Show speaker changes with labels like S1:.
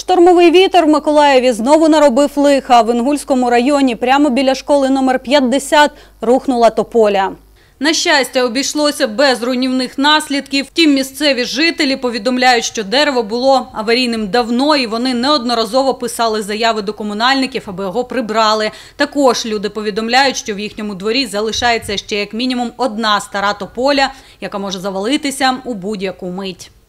S1: Штормовий вітер в Миколаєві знову наробив лиха. В Інгульському районі прямо біля школи номер 50 рухнула тополя. На щастя, обійшлося без руйнівних наслідків. Втім, місцеві жителі повідомляють, що дерево було аварійним давно, і вони неодноразово писали заяви до комунальників, аби його прибрали. Також люди повідомляють, що в їхньому дворі залишається ще як мінімум одна стара тополя, яка може завалитися у будь-яку мить.